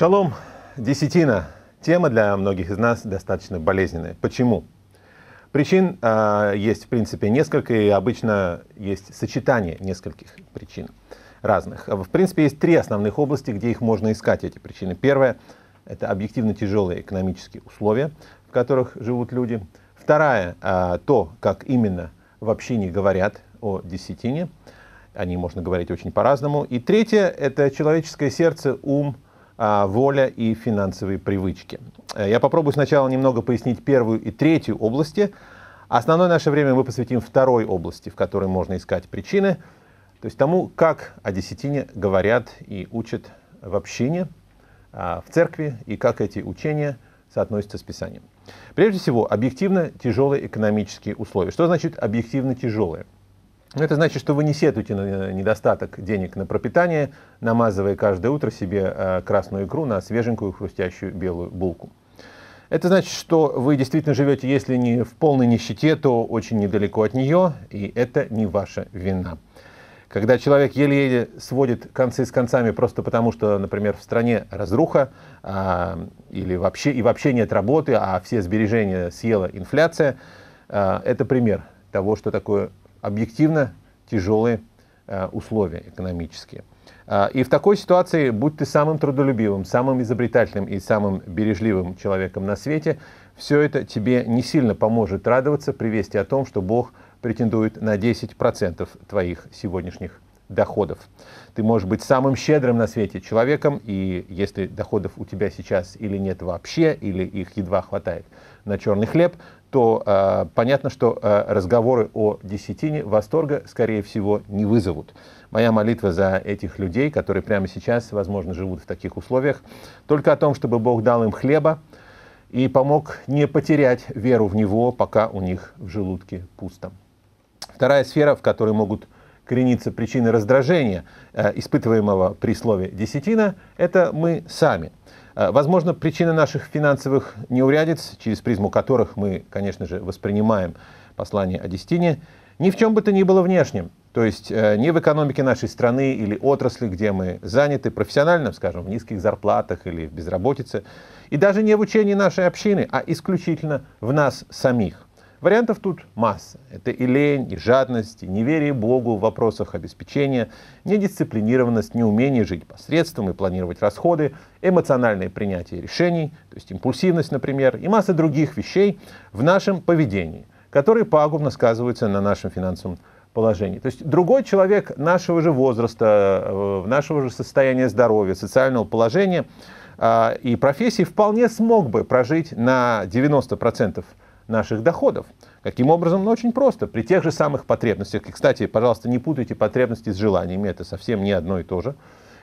Шалом, десятина. Тема для многих из нас достаточно болезненная. Почему? Причин э, есть, в принципе, несколько, и обычно есть сочетание нескольких причин разных. В принципе, есть три основных области, где их можно искать, эти причины. Первое – это объективно тяжелые экономические условия, в которых живут люди. Второе э, а, – то, как именно в общине говорят о десятине. О ней можно говорить очень по-разному. И третье – это человеческое сердце, ум – а, воля и финансовые привычки. Э, я попробую сначала немного пояснить первую и третью области. Основное наше время мы посвятим второй области, в которой можно искать причины, то есть тому, как о десятине говорят и учат в общине, а, в церкви, и как эти учения соотносятся с Писанием. Прежде всего, объективно тяжелые экономические условия. Что значит объективно тяжелые? Но ну, Это значит, что вы не сетуете на э, недостаток денег на пропитание, намазывая каждое утро себе э, красную икру на свеженькую хрустящую белую булку. Это значит, что вы действительно живете, если не в полной нищете, то очень недалеко от нее, и это не ваша вина. Когда человек еле-еле сводит концы с концами просто потому, что, например, в стране разруха а, или вообще, и вообще нет работы, а все сбережения съела инфляция, а, это пример того, что такое объективно тяжелые э, условия экономические. А, и в такой ситуации, будь ты самым трудолюбивым, самым изобретательным и самым бережливым человеком на свете, все это тебе не сильно поможет радоваться при вести о том, что Бог претендует на 10% твоих сегодняшних доходов. Ты можешь быть самым щедрым на свете человеком, и если доходов у тебя сейчас или нет вообще, или их едва хватает на черный хлеб, то э, понятно, что э, разговоры о десятине восторга, скорее всего, не вызовут. Моя молитва за этих людей, которые прямо сейчас, возможно, живут в таких условиях, только о том, чтобы Бог дал им хлеба и помог не потерять веру в Него, пока у них в желудке пусто. Вторая сфера, в которой могут коренится причина раздражения, э, испытываемого при слове «десятина», это мы сами. Э, возможно, причина наших финансовых неурядиц, через призму которых мы, конечно же, воспринимаем послание о десятине, ни в чем бы то ни было внешним, То есть э, не в экономике нашей страны или отрасли, где мы заняты профессионально, скажем, в низких зарплатах или в безработице, и даже не в учении нашей общины, а исключительно в нас самих. Вариантов тут масса. Это и лень, и жадность, и неверие Богу в вопросах обеспечения, недисциплинированность, неумение жить посредством и планировать расходы, эмоциональное принятие решений, то есть импульсивность, например, и масса других вещей в нашем поведении, которые пагубно сказываются на нашем финансовом положении. То есть другой человек нашего же возраста, э, нашего же состояния здоровья, социального положения э, и профессии вполне смог бы прожить на 90% наших доходов. Каким образом? Ну, очень просто. При тех же самых потребностях. И, кстати, пожалуйста, не путайте потребности с желаниями. Это совсем не одно и то же.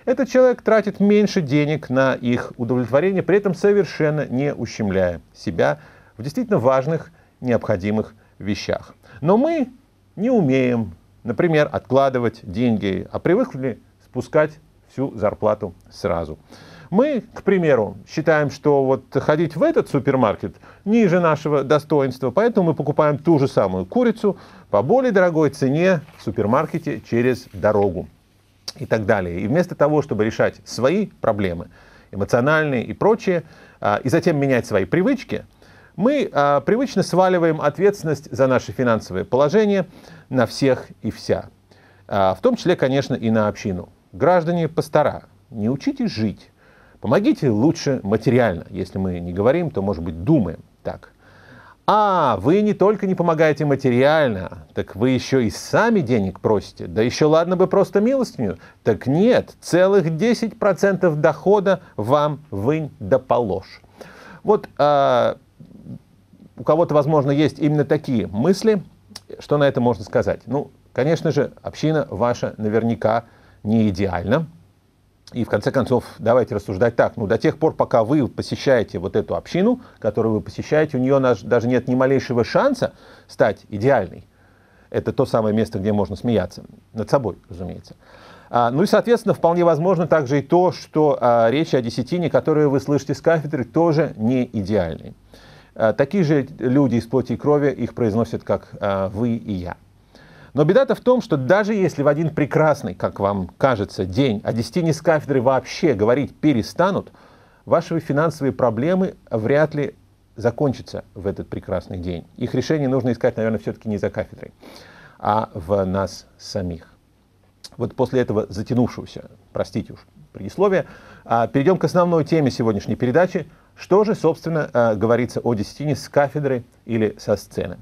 Этот человек тратит меньше денег на их удовлетворение, при этом совершенно не ущемляя себя в действительно важных, необходимых вещах. Но мы не умеем, например, откладывать деньги, а привыкли спускать всю зарплату сразу. Мы, к примеру, считаем, что вот ходить в этот супермаркет ниже нашего достоинства, поэтому мы покупаем ту же самую курицу по более дорогой цене в супермаркете через дорогу и так далее. И вместо того, чтобы решать свои проблемы, эмоциональные и прочие, а, и затем менять свои привычки, мы а, привычно сваливаем ответственность за наше финансовое положение на всех и вся. А, в том числе, конечно, и на общину. Граждане постара, не учитесь жить, Помогите лучше материально. Если мы не говорим, то, может быть, думаем так. А вы не только не помогаете материально, так вы еще и сами денег просите. Да еще ладно бы просто милостью, Так нет, целых 10% дохода вам вынь да положь. Вот а, у кого-то, возможно, есть именно такие мысли. Что на это можно сказать? Ну, конечно же, община ваша наверняка не идеальна. И в конце концов, давайте рассуждать так. Ну, до тех пор, пока вы посещаете вот эту общину, которую вы посещаете, у нее даже нет ни малейшего шанса стать идеальной. Это то самое место, где можно смеяться. Над собой, разумеется. А, ну и, соответственно, вполне возможно также и то, что а, речи о десятине, которые вы слышите с кафедры, тоже не идеальны. А, такие же люди из плоти и крови их произносят, как а, вы и я. Но беда-то в том, что даже если в один прекрасный, как вам кажется, день о десятине с кафедры вообще говорить перестанут, ваши финансовые проблемы вряд ли закончатся в этот прекрасный день. Их решение нужно искать, наверное, все-таки не за кафедрой, а в нас самих. Вот после этого затянувшегося, простите уж, предисловия, а, перейдем к основной теме сегодняшней передачи. Что же, собственно, а, говорится о десятине с кафедры или со сцены?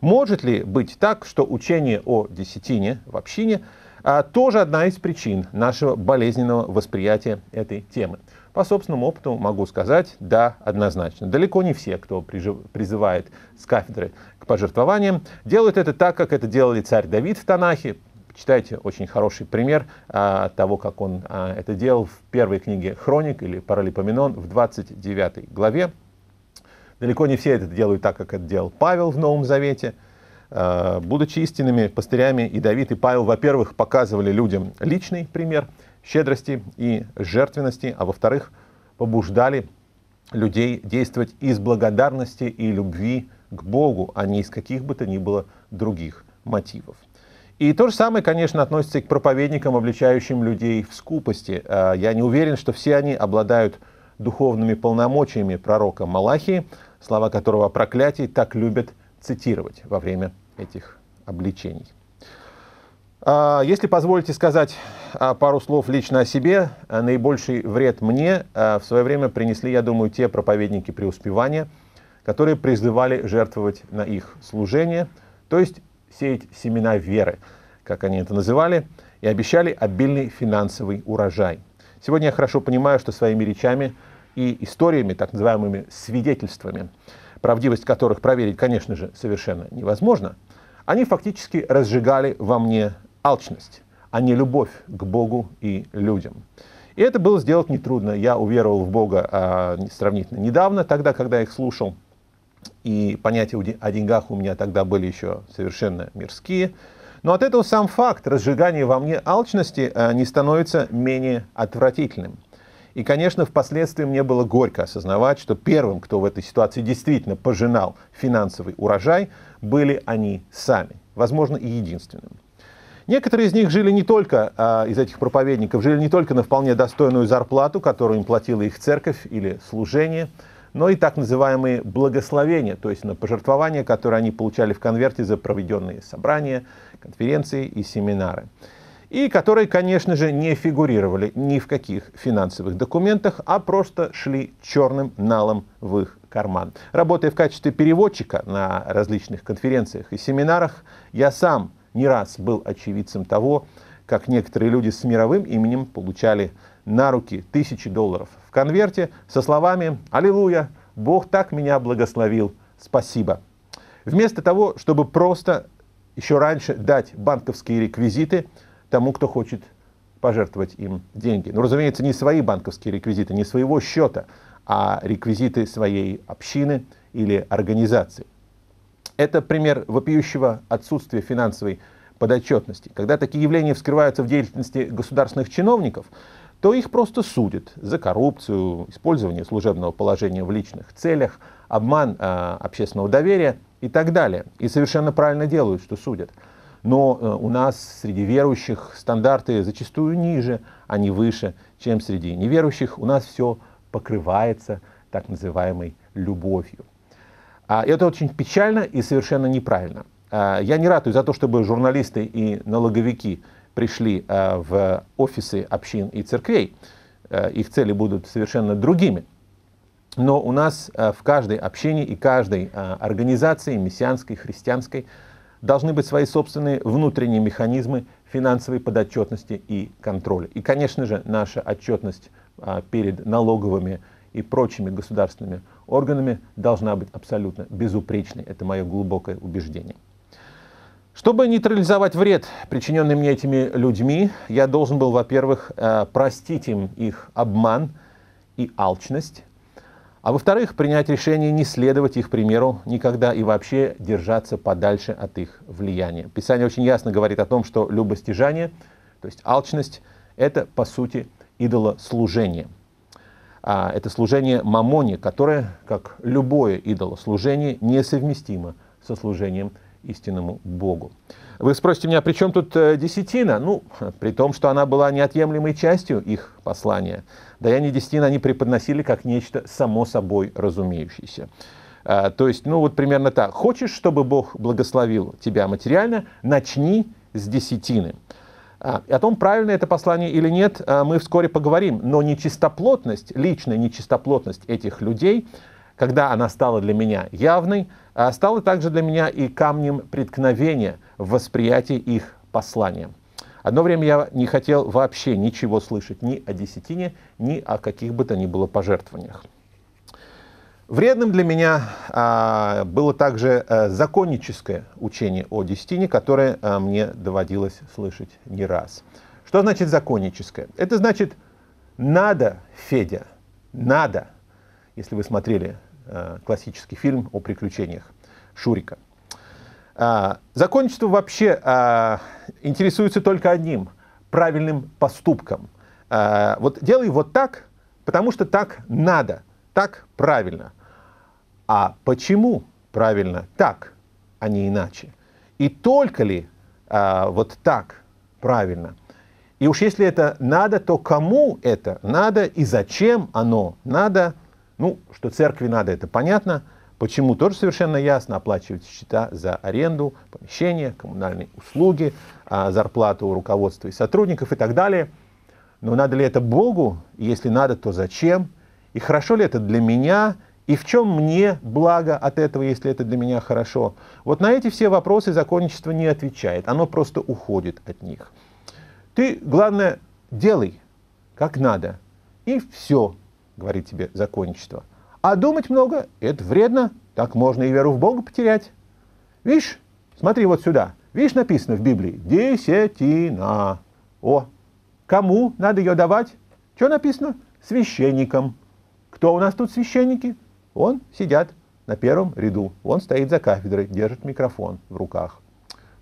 Может ли быть так, что учение о десятине в общине а, тоже одна из причин нашего болезненного восприятия этой темы? По собственному опыту могу сказать, да, однозначно. Далеко не все, кто призывает с кафедры к пожертвованиям, делают это так, как это делали царь Давид в Танахе, Читайте очень хороший пример а, того, как он а, это делал в первой книге «Хроник» или «Паралипоменон» в 29 главе. Далеко не все это делают так, как это делал Павел в Новом Завете. Э, будучи истинными пастырями, и Давид, и Павел, во-первых, показывали людям личный пример щедрости и жертвенности, а во-вторых, побуждали людей действовать из благодарности и любви к Богу, а не из каких бы то ни было других мотивов. И то же самое, конечно, относится и к проповедникам, обличающим людей в скупости. Э, я не уверен, что все они обладают духовными полномочиями пророка Малахии, слова которого о проклятии так любят цитировать во время этих обличений. А, если позволите сказать а, пару слов лично о себе, а, наибольший вред мне в свое время принесли, я думаю, те проповедники преуспевания, которые призывали жертвовать на их служение, то есть сеять семена веры, как они это называли, и обещали обильный финансовый урожай. Сегодня я хорошо понимаю, что своими речами – и историями, так называемыми свидетельствами, правдивость которых проверить, конечно же, совершенно невозможно, они фактически разжигали во мне алчность, а не любовь к Богу и людям. И это было сделать нетрудно. Я уверовал в Бога а, сравнительно недавно, тогда, когда я их слушал. И понятия о деньгах у меня тогда были еще совершенно мирские. Но от этого сам факт разжигания во мне алчности а, не становится менее отвратительным. И, конечно, впоследствии мне было горько осознавать, что первым, кто в этой ситуации действительно пожинал финансовый урожай, были они сами, возможно, и единственным. Некоторые из них жили не только, а, из этих проповедников, жили не только на вполне достойную зарплату, которую им платила их церковь или служение, но и так называемые благословения, то есть на пожертвования, которые они получали в конверте за проведенные собрания, конференции и семинары и которые, конечно же, не фигурировали ни в каких финансовых документах, а просто шли черным налом в их карман. Работая в качестве переводчика на различных конференциях и семинарах, я сам не раз был очевидцем того, как некоторые люди с мировым именем получали на руки тысячи долларов в конверте со словами «Аллилуйя! Бог так меня благословил! Спасибо!» Вместо того, чтобы просто еще раньше дать банковские реквизиты, тому, кто хочет пожертвовать им деньги. но, ну, разумеется, не свои банковские реквизиты, не своего счета, а реквизиты своей общины или организации. Это пример вопиющего отсутствия финансовой подотчетности. Когда такие явления вскрываются в деятельности государственных чиновников, то их просто судят за коррупцию, использование служебного положения в личных целях, обман э, общественного доверия и так далее. И совершенно правильно делают, что судят но э, у нас среди верующих стандарты зачастую ниже, а не выше, чем среди неверующих. У нас все покрывается так называемой любовью. А это очень печально и совершенно неправильно. А, я не радуюсь за то, чтобы журналисты и налоговики пришли а, в офисы общин и церквей. Э, их цели будут совершенно другими. Но у нас э, в каждой общине и каждой а, организации, мессианской, христианской, должны быть свои собственные внутренние механизмы финансовой подотчетности и контроля. И, конечно же, наша отчетность а, перед налоговыми и прочими государственными органами должна быть абсолютно безупречной. Это мое глубокое убеждение. Чтобы нейтрализовать вред, причиненный мне этими людьми, я должен был, во-первых, э, простить им их обман и алчность, а во-вторых, принять решение не следовать их примеру никогда и вообще держаться подальше от их влияния. Писание очень ясно говорит о том, что любостяжание, то есть алчность, это по сути идолослужение. А это служение мамоне, которое, как любое идолослужение, несовместимо со служением истинному Богу. Вы спросите меня, при чем тут э, десятина? Ну, при том, что она была неотъемлемой частью их послания. Даяние десятина они преподносили как нечто само собой разумеющееся. Э, то есть, ну вот примерно так. Хочешь, чтобы Бог благословил тебя материально, начни с десятины. А, о том, правильно это послание или нет, э, мы вскоре поговорим. Но нечистоплотность, личная нечистоплотность этих людей – когда она стала для меня явной, а стала также для меня и камнем преткновения в восприятии их послания. Одно время я не хотел вообще ничего слышать ни о десятине, ни о каких бы то ни было пожертвованиях. Вредным для меня а, было также а, законническое учение о десятине, которое а, мне доводилось слышать не раз. Что значит законническое? Это значит «надо, Федя, надо». Если вы смотрели Э, классический фильм о приключениях Шурика. А, закончество вообще а, интересуется только одним – правильным поступком. А, вот делай вот так, потому что так надо, так правильно. А почему правильно так, а не иначе? И только ли вот так правильно? И уж если это надо, то кому это надо и зачем оно надо, ну, что церкви надо, это понятно. Почему, тоже совершенно ясно. Оплачивать счета за аренду, помещение, коммунальные услуги, а, зарплату у руководства и сотрудников и так далее. Но надо ли это Богу? если надо, то зачем? И хорошо ли это для меня? И в чем мне благо от этого, если это для меня хорошо? Вот на эти все вопросы законничество не отвечает. Оно просто уходит от них. Ты, главное, делай как надо. И все говорит тебе законничество. А думать много — это вредно, так можно и веру в Бога потерять. Видишь, смотри вот сюда. Видишь, написано в Библии «десятина». О, кому надо ее давать? Что написано? Священникам. Кто у нас тут священники? Он сидят на первом ряду. Он стоит за кафедрой, держит микрофон в руках.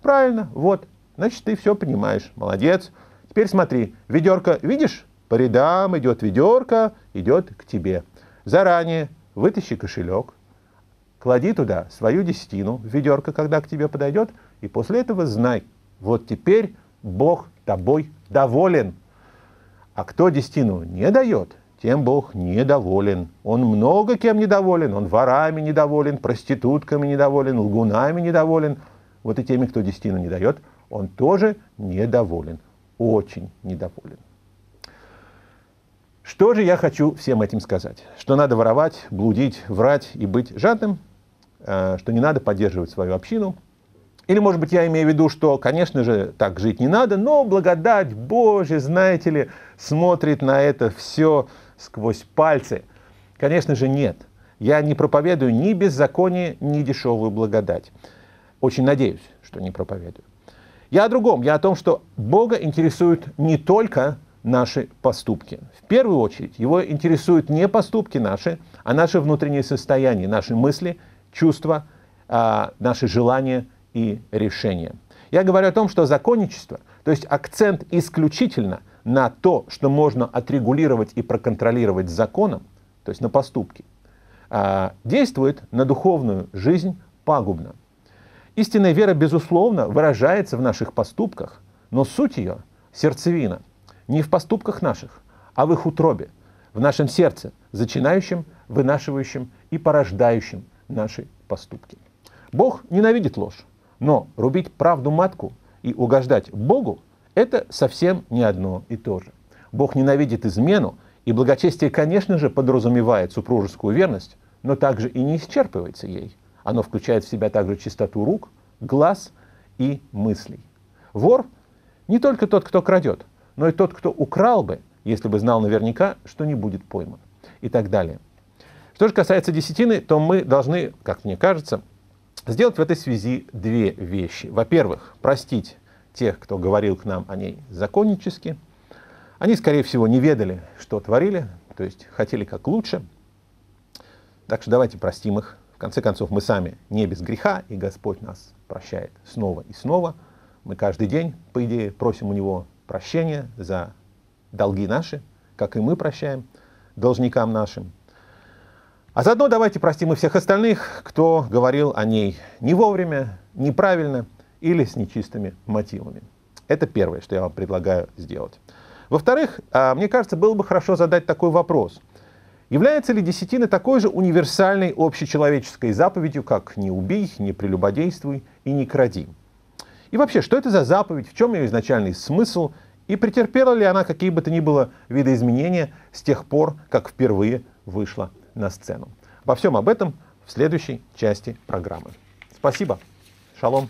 Правильно, вот. Значит, ты все понимаешь. Молодец. Теперь смотри, ведерко, видишь? По рядам идет ведерко, идет к тебе. Заранее вытащи кошелек, клади туда свою десятину, ведерко, когда к тебе подойдет, и после этого знай, вот теперь Бог тобой доволен. А кто десятину не дает, тем Бог недоволен. Он много кем недоволен, он ворами недоволен, проститутками недоволен, лгунами недоволен. Вот и теми, кто десятину не дает, он тоже недоволен, очень недоволен. Что же я хочу всем этим сказать? Что надо воровать, блудить, врать и быть жадным, э, что не надо поддерживать свою общину. Или, может быть, я имею в виду, что, конечно же, так жить не надо, но благодать Божья, знаете ли, смотрит на это все сквозь пальцы. Конечно же, нет. Я не проповедую ни беззаконие, ни дешевую благодать. Очень надеюсь, что не проповедую. Я о другом. Я о том, что Бога интересует не только наши поступки. В первую очередь его интересуют не поступки наши, а наше внутреннее состояние, наши мысли, чувства, а, наши желания и решения. Я говорю о том, что законничество, то есть акцент исключительно на то, что можно отрегулировать и проконтролировать законом, то есть на поступки, а, действует на духовную жизнь пагубно. Истинная вера, безусловно, выражается в наших поступках, но суть ее – сердцевина – не в поступках наших, а в их утробе, в нашем сердце, зачинающем, вынашивающем и порождающем наши поступки. Бог ненавидит ложь, но рубить правду матку и угождать Богу – это совсем не одно и то же. Бог ненавидит измену, и благочестие, конечно же, подразумевает супружескую верность, но также и не исчерпывается ей. Оно включает в себя также чистоту рук, глаз и мыслей. Вор не только тот, кто крадет, но и тот, кто украл бы, если бы знал наверняка, что не будет пойман. И так далее. Что же касается десятины, то мы должны, как мне кажется, сделать в этой связи две вещи. Во-первых, простить тех, кто говорил к нам о ней законнически. Они, скорее всего, не ведали, что творили, то есть хотели как лучше. Так что давайте простим их. В конце концов, мы сами не без греха, и Господь нас прощает снова и снова. Мы каждый день, по идее, просим у Него Прощения за долги наши, как и мы прощаем должникам нашим. А заодно давайте простим и всех остальных, кто говорил о ней не вовремя, неправильно или с нечистыми мотивами. Это первое, что я вам предлагаю сделать. Во-вторых, а, мне кажется, было бы хорошо задать такой вопрос. Является ли десятина такой же универсальной общечеловеческой заповедью, как «не убей», «не прелюбодействуй» и «не кради»? И вообще, что это за заповедь, в чем ее изначальный смысл, и претерпела ли она какие бы то ни было видоизменения с тех пор, как впервые вышла на сцену. Во всем об этом в следующей части программы. Спасибо. Шалом.